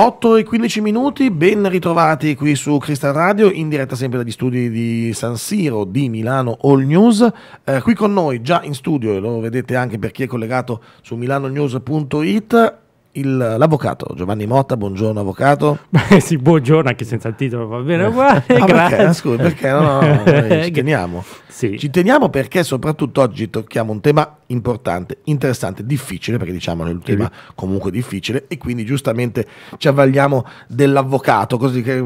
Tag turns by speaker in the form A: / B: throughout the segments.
A: 8 e 15 minuti, ben ritrovati qui su Cristal Radio, in diretta sempre dagli studi di San Siro di Milano All News. Eh, qui con noi, già in studio, e lo vedete anche per chi è collegato su milanonews.it, l'avvocato Giovanni Motta, buongiorno avvocato. Beh, sì, buongiorno anche senza il titolo, va bene eh. uguale. ah, grazie. Perché? Ah, Scusa, perché no, no, no, ci teniamo. Sì. Ci teniamo perché soprattutto oggi tocchiamo un tema importante, interessante, difficile, perché diciamo è un tema comunque difficile e quindi giustamente ci avvaliamo dell'avvocato, così che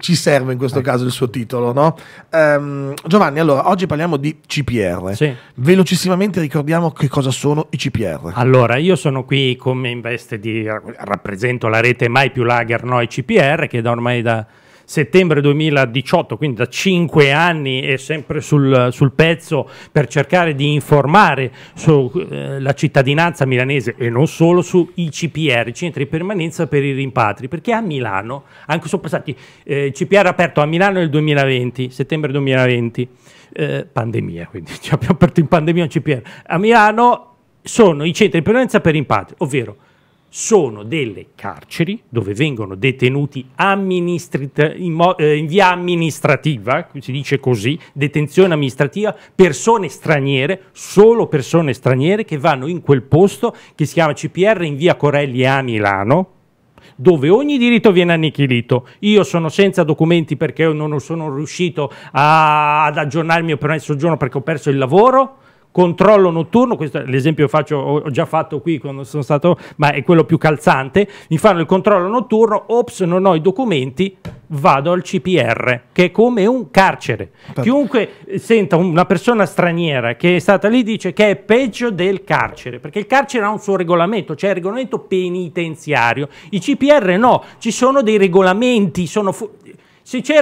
A: ci serve in questo eh. caso il suo titolo. No? Um, Giovanni, allora, oggi parliamo di CPR. Sì. Velocissimamente ricordiamo che cosa sono i CPR.
B: Allora, io sono qui come in veste di rappresento la rete mai più Lager Noi CPR che da ormai da settembre 2018, quindi da cinque anni è sempre sul, sul, pezzo per cercare di informare sulla eh, cittadinanza milanese e non solo sui CPR, centri di permanenza per i rimpatri, perché a Milano, anche sono passati, eh, il CPR aperto a Milano nel 2020, settembre 2020, eh, pandemia, quindi cioè, abbiamo aperto in pandemia un CPR, a Milano sono i centri di permanenza per rimpatri, ovvero sono delle carceri dove vengono detenuti in, eh, in, via amministrativa, si dice così, detenzione amministrativa, persone straniere, solo persone straniere che vanno in quel posto che si chiama CPR in via Corelli a Milano, dove ogni diritto viene annichilito. Io sono senza documenti perché non sono riuscito a, ad aggiornare il mio permesso di soggiorno perché ho perso il lavoro controllo notturno, questo è l'esempio faccio, ho già fatto qui quando sono stato, ma è quello più calzante, mi fanno il controllo notturno, ops, non ho i documenti, vado al CPR, che è come un carcere. Perfetto. Chiunque senta una persona straniera che è stata lì dice che è peggio del carcere, perché il carcere ha un suo regolamento, c'è cioè il regolamento penitenziario, i CPR no, ci sono dei regolamenti, sono se c'è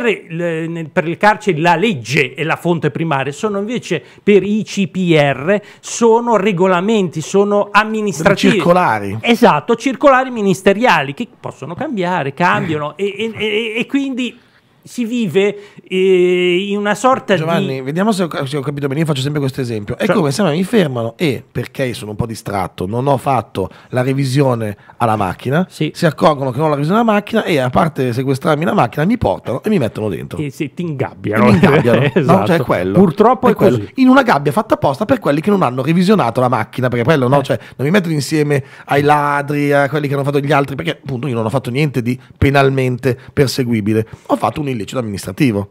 B: per le carceri la legge è la fonte primaria, sono invece per i CPR, sono regolamenti, sono amministrativi. Circolari. Esatto, circolari ministeriali che possono cambiare, cambiano e,
A: e, e, e quindi si vive eh, in una sorta Giovanni, di... Giovanni, vediamo se ho, se ho, capito bene, io faccio sempre questo esempio. È cioè... come se mi fermano e, perché sono un po' distratto, non ho fatto la revisione alla macchina, sì. si accorgono che non ho la revisione alla macchina e a parte sequestrarmi la macchina mi portano e mi mettono dentro. E se ti ingabbiano. E mi ingabbiano. esatto. no? cioè, è esatto. quello. Purtroppo è, è quello. In una gabbia fatta apposta per quelli che non hanno revisionato la macchina, perché quello eh. cioè, non mi mettono insieme ai ladri, a quelli che hanno fatto gli altri, perché appunto io non ho fatto niente di penalmente perseguibile. Ho fatto un illecito amministrativo.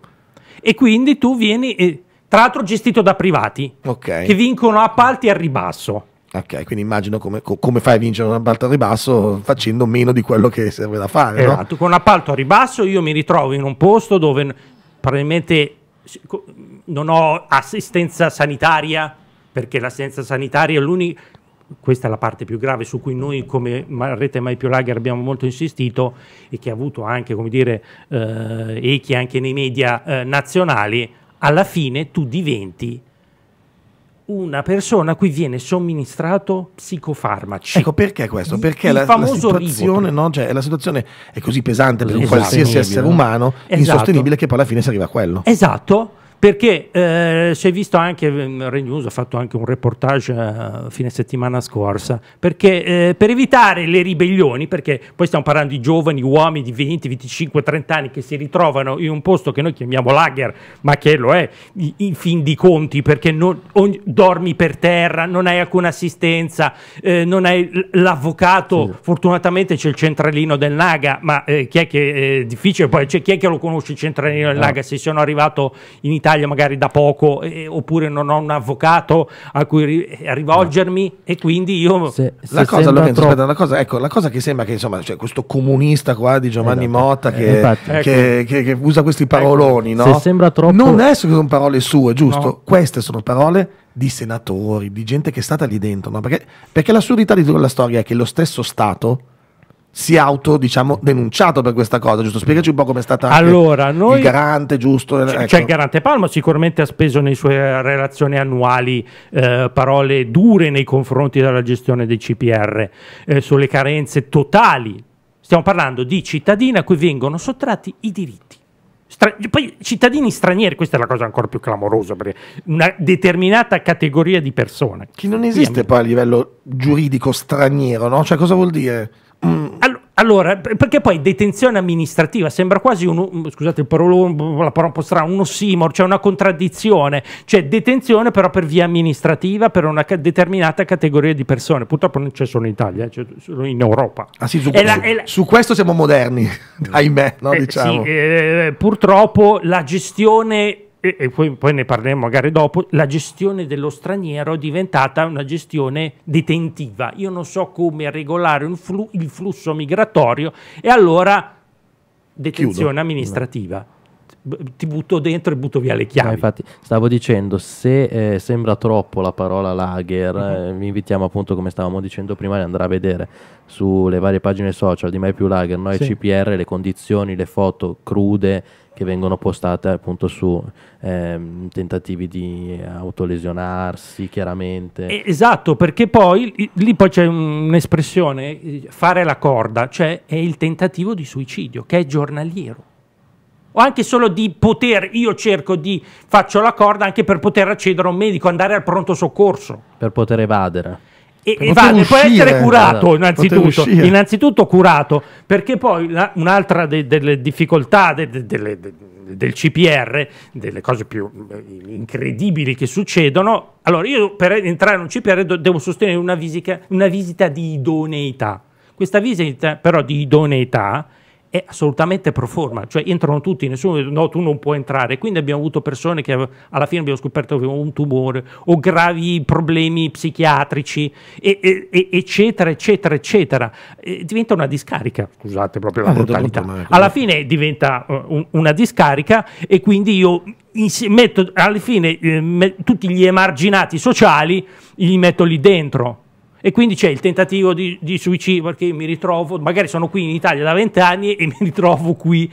A: E quindi tu vieni, eh, tra l'altro gestito da privati, okay. che vincono appalti al ribasso. Ok, quindi immagino come, come, fai a vincere un appalto a ribasso facendo meno di quello che serve da fare. Esatto, no? con un appalto
B: a ribasso io mi ritrovo in un posto dove probabilmente non ho assistenza sanitaria, perché l'assistenza sanitaria è l'unica questa è la parte più grave su cui noi come rete Mai Più Lager abbiamo molto insistito e che ha avuto anche come dire, eh, echi anche nei media eh, nazionali, alla fine tu diventi una persona a cui viene somministrato psicofarmaci.
A: Ecco perché questo? Perché la, la situazione, no? cioè, la, situazione, è così pesante per esatto, qualsiasi essere umano, no? Esatto. insostenibile, che poi alla fine si arriva a quello.
B: Esatto perché eh, si è visto anche, mm, Renews ha fatto anche un reportage eh, fine settimana scorsa, perché eh, per evitare le ribellioni, perché poi stiamo parlando di giovani uomini di 20, 25, 30 anni che si ritrovano in un posto che noi chiamiamo lager, ma che lo è in fin di conti, perché non, ogni, dormi per terra, non hai alcuna assistenza, eh, non hai l'avvocato, sì. fortunatamente c'è il centralino del Naga, ma eh, chi è che è difficile poi, c'è chi è che lo conosce il centralino del ah. Naga, se sono arrivato in Italia Italia magari da poco eh, oppure non ho un avvocato a cui ri- rivolgermi no. e quindi io... Se,
A: se la, cosa, Lorenzo, troppo... aspetta, la, cosa, ecco, la cosa che sembra che insomma cioè, questo comunista qua di Giovanni esatto. Motta che, eh, infatti, che, ecco. che, che, usa questi ecco. paroloni, ecco. no? Se sembra troppo... Non è che sono parole sue, giusto? No. Queste sono parole di senatori, di gente che è stata lì dentro, no? perché, perché l'assurdità di tutta la storia è che lo stesso Stato si è auto diciamo, denunciato per questa cosa, giusto? Spiegaci un po' come è stata allora, il garante, giusto? C'è cioè il garante Palma, sicuramente ha speso nelle
B: sue eh, relazioni annuali eh, parole dure nei confronti della gestione dei CPR, eh, sulle carenze totali. Stiamo parlando di cittadini a cui vengono sottratti i diritti. Stra- poi cittadini stranieri, questa è la cosa ancora più clamorosa, perché una determinata categoria di persone. Che non esiste poi a livello giuridico
A: straniero, no? Cioè cosa vuol dire?
B: allora, perché poi detenzione amministrativa sembra quasi un, scusate il parolo, la parola strana, un ossimor, cioè una contraddizione, cioè detenzione però per via amministrativa per una ca- determinata categoria di persone, purtroppo non c'è solo in Italia, eh, c'è solo in Europa. Ah, sì, su, su, la, la... su, questo siamo moderni, ahimè,
A: no, eh, diciamo. sì,
B: eh, purtroppo la gestione e, e poi, poi, ne parleremo magari dopo, la gestione dello straniero è diventata una gestione detentiva. Io non so come regolare flu, il flusso migratorio e allora detenzione Chiudo. amministrativa ti butto dentro e butto via
C: le chiavi. Ah, infatti, stavo dicendo, se eh, sembra troppo la parola lager, mm-hmm. eh, vi invitiamo appunto, come stavamo dicendo prima, di andare a vedere sulle varie pagine social di Mai Più Lager, noi sì. CPR, le condizioni, le foto crude che vengono postate appunto su eh, tentativi di autolesionarsi chiaramente
B: esatto perché poi lì poi c'è un'espressione eh, fare la corda cioè è il tentativo di suicidio che è giornaliero o anche solo di poter, io cerco di, faccio la corda anche per poter accedere a un medico, andare al pronto soccorso. Per poter evadere. E, e va, può essere curato esatto, innanzitutto, innanzitutto curato, perché poi la, un'altra de, delle difficoltà de, de, del CPR, delle cose più eh, incredibili che succedono, allora io per entrare in un CPR devo sostenere una visita, una visita di idoneità. Questa visita però di idoneità è assolutamente pro forma, cioè entrano tutti, nessuno dice no, tu non puoi entrare. Quindi abbiamo avuto persone che alla fine abbiamo scoperto che avevano un tumore o gravi problemi psichiatrici, e, e, eccetera, eccetera, eccetera. E diventa una discarica,
A: scusate proprio la ah, brutalità.
B: alla fine diventa eh, un, una discarica e quindi io metto alla fine eh, tutti gli emarginati sociali, li metto lì dentro e quindi c'è il tentativo di, di, suicidio, perché mi ritrovo, magari sono qui in Italia da vent'anni e mi ritrovo qui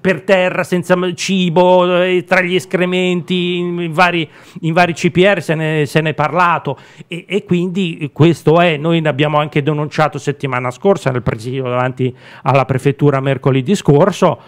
B: per terra, senza cibo, eh, tra gli escrementi, in vari, in vari CPR se ne, se ne, è parlato. E, e quindi questo è, noi ne abbiamo anche denunciato settimana scorsa nel presidio davanti alla prefettura mercoledì scorso,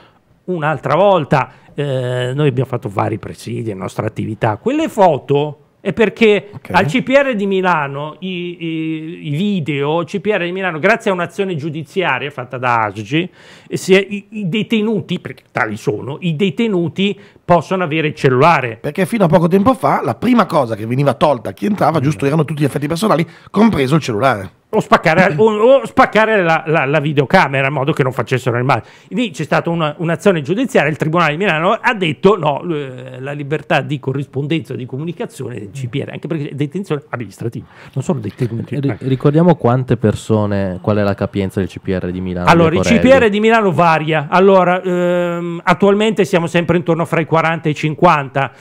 B: un'altra volta. Eh, noi abbiamo fatto vari presidi, la nostra attività. Quelle foto è perché okay. al CPR di Milano i, i, i video, CPR di Milano, grazie a un'azione giudiziaria fatta da ASGI, è, i, i, detenuti, perché tali sono, i detenuti possono avere il cellulare.
A: Perché fino a poco tempo fa la prima cosa che veniva tolta a chi entrava, giusto, mm. erano tutti gli effetti personali, compreso il cellulare o spaccare, o, o spaccare la, la, la, videocamera in modo
B: che non facessero il male. Lì c'è stata una, un'azione giudiziaria, il Tribunale di Milano ha detto no, la libertà di corrispondenza di comunicazione del CPR, anche perché è detenzione amministrativa, non solo detenzione. ricordiamo
C: quante persone, qual è la capienza del CPR di Milano? Allora, il CPR
B: di Milano varia, allora, ehm, attualmente siamo sempre intorno fra i 40 e i 50,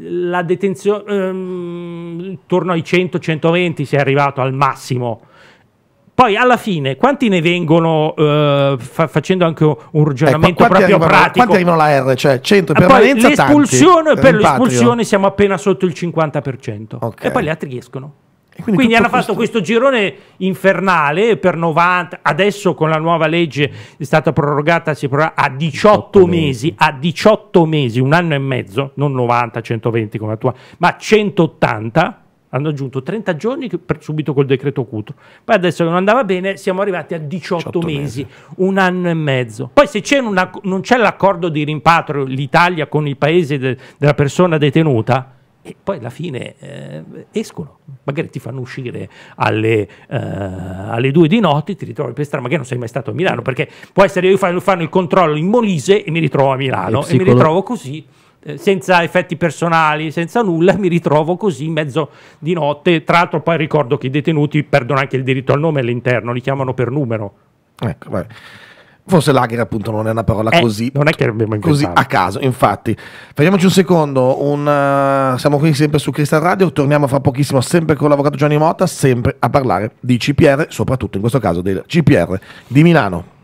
B: la detenzione ehm, intorno ai 100-120 si è arrivato al massimo poi alla fine quanti ne vengono eh, fa- facendo anche un ragionamento eh, proprio arrivano, pratico? Quanti arrivano
A: la R? Cioè 100 ah, per permanenza? L'espulsione, tanti, per l'espulsione
B: siamo appena sotto il 50% okay. e poi gli altri riescono. quindi, quindi hanno fatto questo girone infernale per 90, adesso con la nuova legge è stata prorogata prorog- a 18, 18 mesi, a 18 mesi, un anno e mezzo, non 90, 120 come attuale, ma 180 hanno aggiunto 30 giorni per, subito col decreto Cutro. Poi adesso che non andava bene siamo arrivati a 18, 18 mesi, mesi, un anno e mezzo. Poi se c'è una, non c'è l'accordo di rimpatrio l'Italia con il paese de, della persona detenuta, e poi alla fine eh, escono, magari ti fanno uscire alle, eh, alle, due di notte, ti ritrovi per strada, magari non sei mai stato a Milano, perché può essere io fanno, fanno il controllo in Molise e mi ritrovo a Milano e mi ritrovo così. Eh, senza effetti personali, senza nulla, mi ritrovo così in mezzo di notte. Tra l'altro poi ricordo che i detenuti perdono anche il diritto al nome all'interno, li chiamano
A: per numero. Ecco, vabbè. Forse lager appunto non è una parola eh, così, così a caso, infatti. Fermiamoci un secondo, un, uh, siamo qui sempre su Cristal Radio, torniamo fra pochissimo sempre con l'avvocato Gianni Mota, sempre a parlare di CPR, soprattutto in questo caso del CPR di Milano.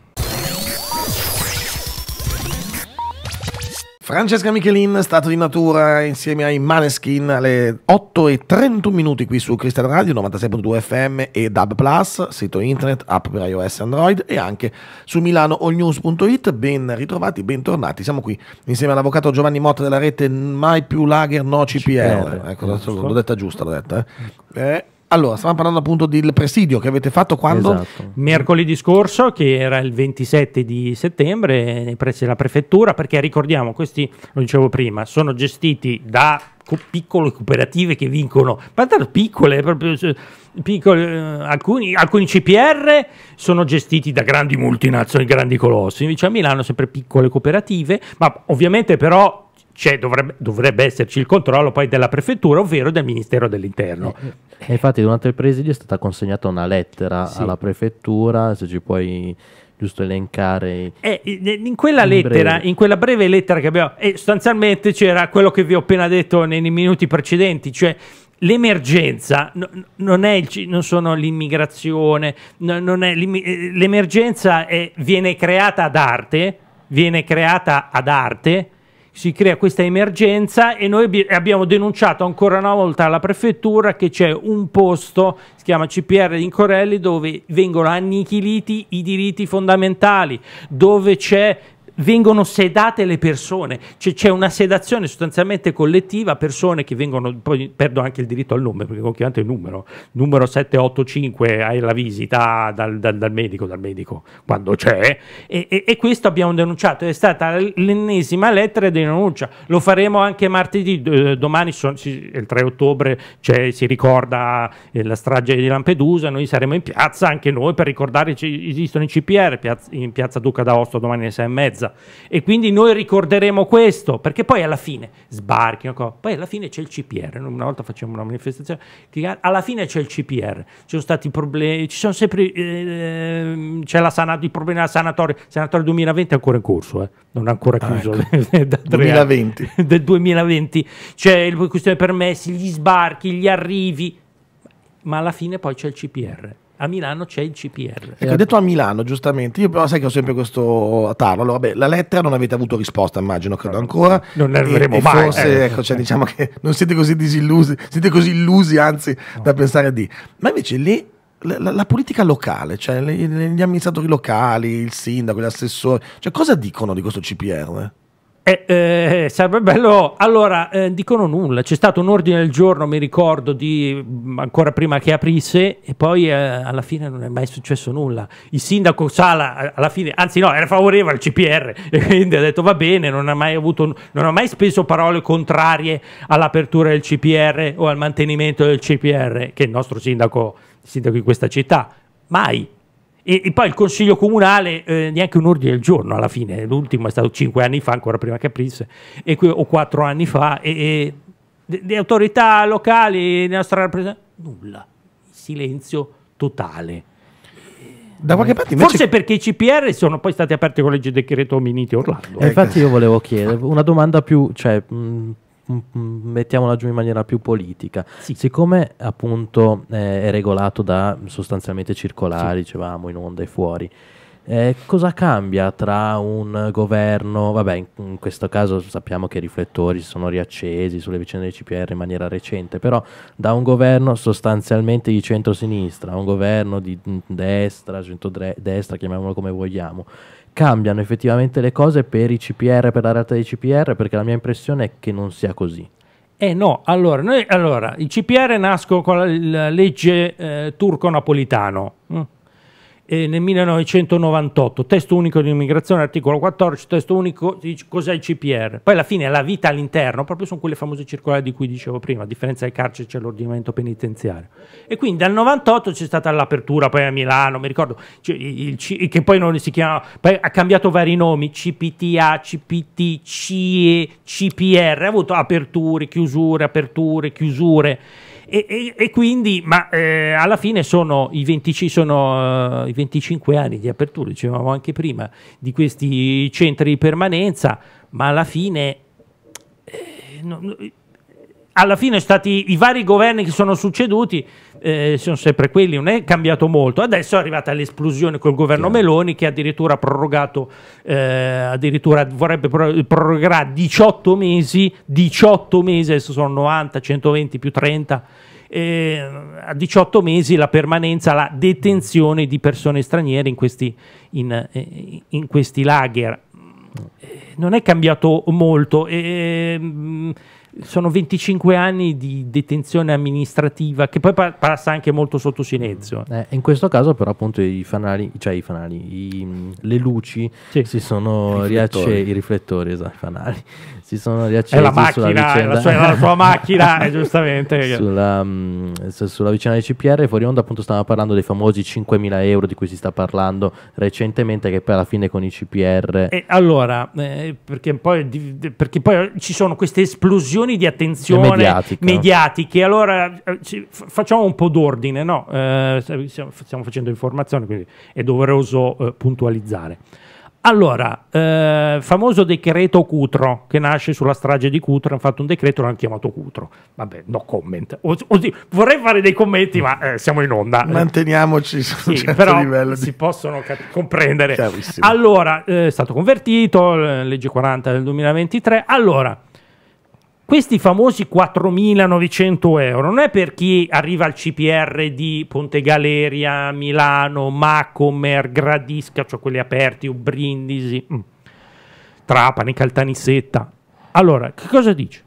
A: Francesca Michelin, Stato di Natura, insieme ai Maneskin alle 8 e 31 minuti qui su Crystal Radio, 96.2 FM e DAB+, Plus, sito internet, app per iOS e Android e anche su milanoallnews.it. Ben ritrovati, bentornati. Siamo qui insieme all'avvocato Giovanni Motta della rete Mai più Lager No CPR. CPR. Ecco, l'ho detta giusta, l'ho detta. Eh. eh, eh allora, stavamo parlando appunto del presidio che avete fatto quando? Esatto.
B: Mercoledì scorso, che era il 27 di settembre, nei pressi della prefettura, perché ricordiamo, questi, lo dicevo prima, sono gestiti da co- piccole cooperative che vincono, ma tanto piccole, proprio, piccole eh, alcuni, alcuni, CPR sono gestiti da grandi multinazionali, grandi colossi, invece a Milano sempre piccole cooperative, ma ovviamente però cioè dovrebbe, dovrebbe, esserci il controllo poi della prefettura, ovvero del Ministero dell'Interno. E
C: eh, eh, infatti durante il presidio è stata consegnata una lettera sì. alla prefettura, se ci puoi giusto elencare.
B: Eh, in quella in lettera, breve. in quella breve lettera che abbiamo, e eh, sostanzialmente c'era quello che vi ho appena detto nei minuti precedenti, cioè l'emergenza non, è il, non sono l'immigrazione, no, è l'emergenza è, viene creata ad arte, viene creata ad arte si crea questa emergenza e noi abbiamo denunciato ancora una volta alla prefettura che c'è un posto, si chiama CPR in Corelli, dove vengono annichiliti i diritti fondamentali, dove c'è vengono sedate le persone, cioè, c'è una sedazione sostanzialmente collettiva, persone che vengono, poi perdo anche il diritto al nome, perché ho chiamato il numero, numero 785 hai la visita dal, dal, dal medico, dal medico, quando c'è, e, e, e, questo abbiamo denunciato, è stata l'ennesima lettera di denuncia, lo faremo anche martedì, eh, domani son, il 3 ottobre cioè, si ricorda eh, la strage di Lampedusa, noi saremo in piazza anche noi per ricordare esistono i CPR, piazza, in piazza Duca d'Aosto domani alle 6 e mezza, mezza. E quindi noi ricorderemo questo, perché poi alla fine sbarchi, poi alla fine c'è il CPR. Una volta facciamo una manifestazione, alla fine c'è il CPR, ci sono stati problemi, ci sono sempre, eh, c'è la sana, il problema della sanatoria, sanatoria 2020 è ancora in corso, eh. non è ancora ah, chiuso. Ah, ecco. 2020. del 2020, c'è la questione dei permessi, gli sbarchi, gli arrivi, ma alla fine poi c'è il CPR a Milano c'è il CPR. Ecco, hai
A: detto a Milano, giustamente. Io però sai che ho sempre questo tarlo. Allora, vabbè, la lettera non avete avuto risposta, immagino, credo ancora. Non ne avremo e, mai. Forse, eh. ecco, cioè, diciamo che non siete così disillusi, siete così illusi, anzi, no. da pensare di. Ma invece lì la, la, la, politica locale, cioè gli amministratori locali, il sindaco, gli assessori, cioè cosa dicono di questo CPR?
B: Eh, eh, sarebbe bello. Allora, eh, dicono nulla. C'è stato un ordine del giorno, mi ricordo, di mm, ancora prima che aprisse, e poi eh, alla fine non è mai successo nulla. Il sindaco Sala, eh, alla fine, anzi, no, era favorevole al CPR, e quindi ha detto va bene, non ha mai, avuto, non ha mai speso parole contrarie all'apertura del CPR o al mantenimento del CPR, che è il nostro sindaco, il sindaco di questa città. Mai, e, e, poi il Consiglio Comunale, eh, neanche un ordine del giorno alla fine, l'ultimo è stato cinque anni fa, ancora prima che aprisse, e qui, o quattro anni fa, e, e le, autorità locali, la nostra rappresentanza, nulla, silenzio totale. Da qualche parte invece... Forse perché i CPR sono poi stati aperti con legge decreto Miniti Orlando. Eh, infatti ecco. io
C: volevo chiedere una domanda più, cioè, mh, mettiamola giù in maniera più politica. Sì. Siccome appunto eh, è regolato da sostanzialmente circolari, sì. dicevamo in onda e fuori, eh, cosa cambia tra un governo, vabbè in, in, questo caso sappiamo che i riflettori si sono riaccesi sulle vicende del CPR in maniera recente, però da un governo sostanzialmente di centrosinistra a un governo di mm, destra, centrodestra, chiamiamolo come vogliamo, cambiano effettivamente le cose per i CPR, per la realtà dei CPR, perché la mia impressione è che non sia così.
B: Eh no, allora, noi, allora, il CPR nascono con la, la legge eh, turco-napolitano. Mm eh, nel 1998, testo unico di immigrazione, articolo 14, testo unico, cos'è il CPR? Poi alla fine la vita all'interno, proprio sono quelle famose circolari di cui dicevo prima, a differenza dei carceri c'è l'ordinamento penitenziario. E quindi dal 98 c'è stata l'apertura, poi a Milano, mi ricordo, cioè, il, il, che poi non si chiama, poi ha cambiato vari nomi, CPTA, CPT, CE, CPR, ha avuto aperture, chiusure, aperture, chiusure. E, e, e quindi, ma eh, alla fine sono i, 25, sono, uh, i 25 anni di apertura, dicevamo anche prima, di questi centri di permanenza, ma alla fine... Eh, no, eh, alla fine stati i vari governi che sono succeduti eh, sono sempre quelli, non è cambiato molto. Adesso è arrivata l'esplosione col governo Chiaro. Meloni che addirittura ha prorogato, eh, addirittura vorrebbe prorogare 18 mesi, 18 mesi, adesso sono 90, 120 più 30. Eh, a 18 mesi la permanenza, la detenzione di persone straniere in questi, in, eh, in questi lager. Eh, non è cambiato molto. Eh, sono 25 anni di detenzione amministrativa che poi pa passa anche molto sotto silenzio. Eh, in questo
C: caso però appunto i fanali, cioè i fanali, i, le luci sì. si sono riaccese, i riflettori, esatto, i fanali, si sono riaccesi è la macchina, sulla vicenda. La sua, la sua macchina, giustamente. Sulla, mh, mm, sulla, vicenda di CPR, fuori onda appunto stavamo parlando dei famosi 5.000 euro di cui si sta parlando recentemente, che poi alla fine con i CPR... E
B: allora, eh, perché, poi, perché, poi, ci sono queste esplosioni di attenzione mediatica. mediatiche, allora eh, facciamo un po' d'ordine, no? Eh, stiamo facendo informazioni, quindi è doveroso eh, puntualizzare. Allora, eh, famoso decreto Cutro che nasce sulla strage di Cutro, hanno fatto un decreto e l'hanno chiamato Cutro. Vabbè, no comment. O, vorrei fare dei commenti, ma eh, siamo in onda. Eh. Manteniamoci su sì, un certo però livello. Si di... possono comprendere. Chiarissimo. Allora, eh, è stato convertito, eh, legge 40 del 2023. Allora, questi famosi 4.900 euro non è per chi arriva al CPR di Ponte Galeria, Milano, Macomer, Gradisca, cioè quelli aperti, o Brindisi, mm, Trapani, Caltanissetta. Allora, che cosa dice?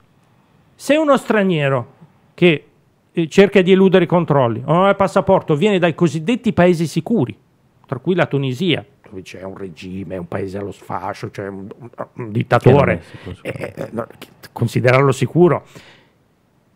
B: Se uno straniero che eh, cerca di eludere i controlli o non ha il passaporto viene dai cosiddetti paesi sicuri, tra cui la Tunisia, cioè, c'è un regime, un paese allo sfascio, c'è un, un, dittatore, eh, eh, no, considerarlo sicuro.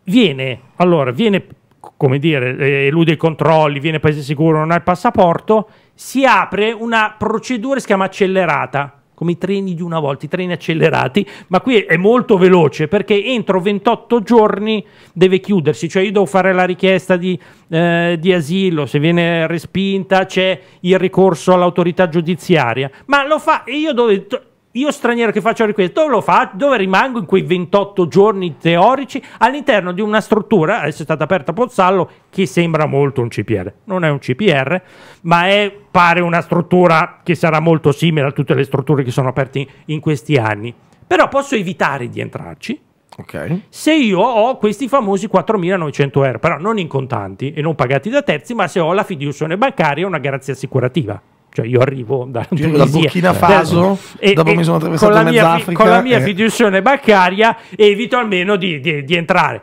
B: Viene, allora, viene, come dire, eh, elude i controlli, viene paese sicuro, non ha il passaporto, si apre una procedura, si chiama accelerata, come i treni di una volta, i treni accelerati, ma qui è molto veloce perché entro 28 giorni deve chiudersi, cioè io devo fare la richiesta di, eh, di asilo, se viene respinta c'è il ricorso all'autorità giudiziaria, ma lo fa e io dove io straniero che faccio requisito, dove lo faccio? Dove rimango in quei 28 giorni teorici all'interno di una struttura, adesso è stata aperta a Pozzallo, che sembra molto un CPR. Non è un CPR, ma è, pare una struttura che sarà molto simile a tutte le strutture che sono aperte in, in questi anni. Però posso evitare di entrarci Okay. Se io ho questi famosi 4.900 euro, però non in contanti e non pagati da terzi, ma se ho la fiduzione bancaria e una garanzia assicurativa. Cioè io arrivo da, io da Burkina eh. Faso, e, eh, eh, dopo e mi sono attraversato con la mia, Africa, con la mia e... fiduzione bancaria evito almeno di, di, di entrare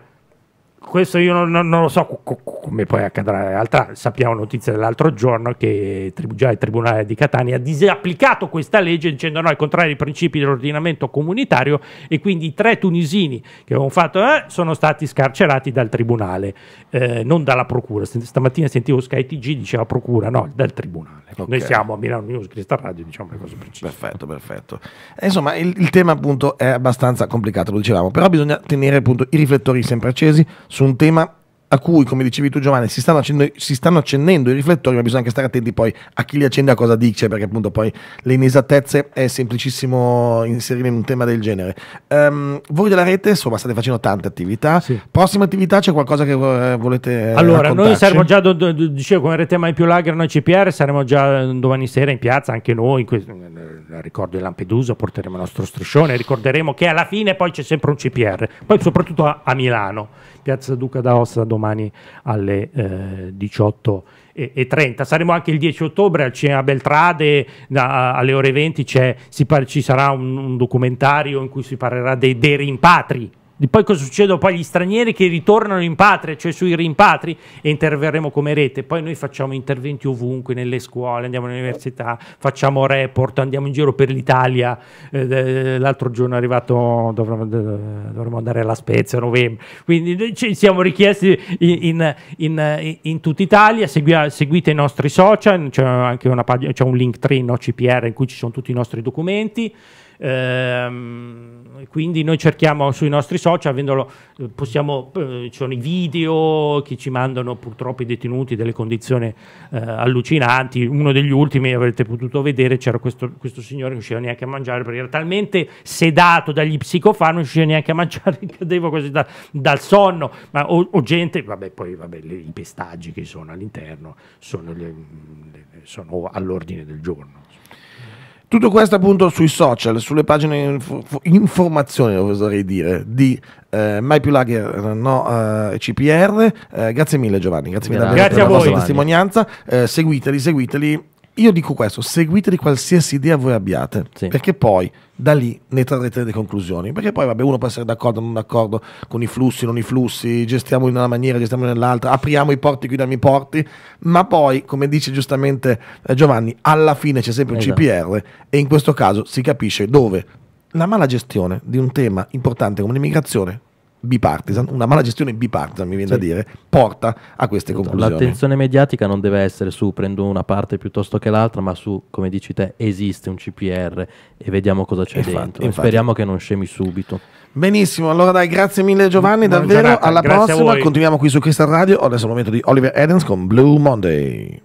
B: questo io non, non, lo so come poi accadrà. In realtà sappiamo notizie dell'altro giorno che già il Tribunale di Catania ha disapplicato questa legge dicendo no, al contrario ai principi dell'ordinamento comunitario e quindi i tre tunisini che avevano fatto eh, sono stati scarcerati dal Tribunale, eh, non dalla Procura. Stamattina sentivo Sky TG diceva Procura,
A: no, dal Tribunale. Okay. Noi siamo
B: a Milano News, Crystal Radio, diciamo le cose precise. Perfetto, perfetto.
A: Eh, insomma, il, il tema appunto è abbastanza complicato, lo dicevamo, però bisogna tenere appunto i riflettori sempre accesi su un tema a cui, come dicevi tu Giovanni, si stanno, accendo, si stanno, accendendo i riflettori, ma bisogna anche stare attenti poi a chi li accende e a cosa dice, perché appunto poi le inesattezze è semplicissimo inserire in un tema del genere. Um, voi della rete, insomma, state facendo tante attività. Sì. Prossima attività c'è qualcosa che eh, volete Allora, raccontarci? noi saremo
B: già, dicevo, come Rete Mai Più Lager, noi CPR, saremo già mm, domani sera in piazza, anche noi, mm, mm, ricordo di Lampedusa, porteremo il nostro striscione, ricorderemo che alla fine poi c'è sempre un CPR, poi soprattutto a, a Milano. Piazza Duca d'Aosta domani alle eh, 18.30. Saremo anche il 10 ottobre al Cinema Beltrade, da, alle ore 20 ci sarà un, un documentario in cui si parlerà dei, dei rimpatri poi cosa succede poi agli stranieri che ritornano in patria, cioè sui rimpatri, e interverremo come rete. Poi noi facciamo interventi ovunque, nelle scuole, andiamo all'università, facciamo report, andiamo in giro per l'Italia. Eh, l'altro giorno è arrivato, dovremmo, dovremmo, andare alla Spezia a novembre. Quindi ci siamo richiesti in, in, in, in tutta Italia, Segui, seguite i nostri social, c'è anche una pagina, c'è un link 3 no, CPR in cui ci sono tutti i nostri documenti. Ehm, quindi noi cerchiamo sui nostri social, avendolo, eh, possiamo, eh, ci sono i video che ci mandano purtroppo i detenuti delle condizioni eh, allucinanti. Uno degli ultimi avrete potuto vedere, c'era questo, questo, signore che non riusciva neanche a mangiare perché era talmente sedato dagli psicofani, non riusciva neanche a mangiare, cadeva quasi da, dal sonno. Ma o, o gente, vabbè, poi vabbè, le, i pestaggi che sono all'interno sono,
A: sono all'ordine del giorno. Tutto questo appunto sui social, sulle pagine inf- informazione, oserei dire, di eh, Mai più Lager eh, no eh, CPR. Eh, grazie mille Giovanni, grazie mille grazie a, per la vostra testimonianza. Eh, seguiteli, seguiteli io dico questo, seguiteli qualsiasi idea voi abbiate, sì. perché poi da lì ne trarrete le conclusioni, perché poi vabbè uno può essere d'accordo o non d'accordo con i flussi, non i flussi, gestiamo in una maniera, gestiamo nell'altra, apriamo i porti, chiudiamo i porti, ma poi come dice giustamente eh, Giovanni, alla fine c'è sempre un esatto. CPR e in questo caso si capisce dove la mala gestione di un tema importante come l'immigrazione bipartisan, una mala gestione bipartisan mi viene sì. da dire, porta a queste esatto. conclusioni. L'attenzione mediatica non deve essere su prendo
C: una parte piuttosto che l'altra, ma su, come dici te, esiste un CPR e vediamo cosa c'è infatti, dentro. Infatti. Speriamo
A: che non scemi subito. Benissimo, allora dai, grazie mille mm, Giovanni, Buona davvero, giornata, alla prossima, continuiamo qui su Crystal Radio, adesso è il momento di Oliver Edens con Blue Monday.